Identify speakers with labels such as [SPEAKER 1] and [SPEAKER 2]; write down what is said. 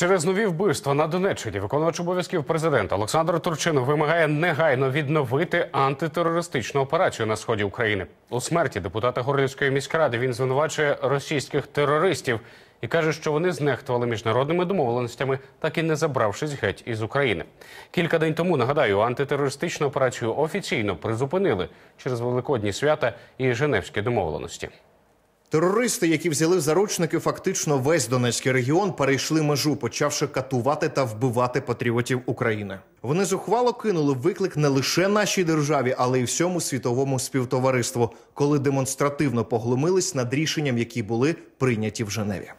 [SPEAKER 1] Через нові вбивства на Донеччині виконувач обов'язків президента Олександр Турчинов вимагає негайно відновити антитерористичну операцію на сході України. У смерті депутата Горлівської міськради він звинувачує російських терористів і каже, що вони знехтували міжнародними домовленостями, так і не забравшись геть із України. Кілька день тому нагадаю, антитерористичну операцію офіційно призупинили через великодні свята і Женевські домовленості.
[SPEAKER 2] Терористи, які взяли в заручники, фактично весь Донецький регіон перейшли межу, почавши катувати та вбивати патріотів України. Вони зухвало кинули виклик не лише нашій державі, але й всьому світовому співтовариству, коли демонстративно поглумились над рішенням, які були прийняті в Женеві.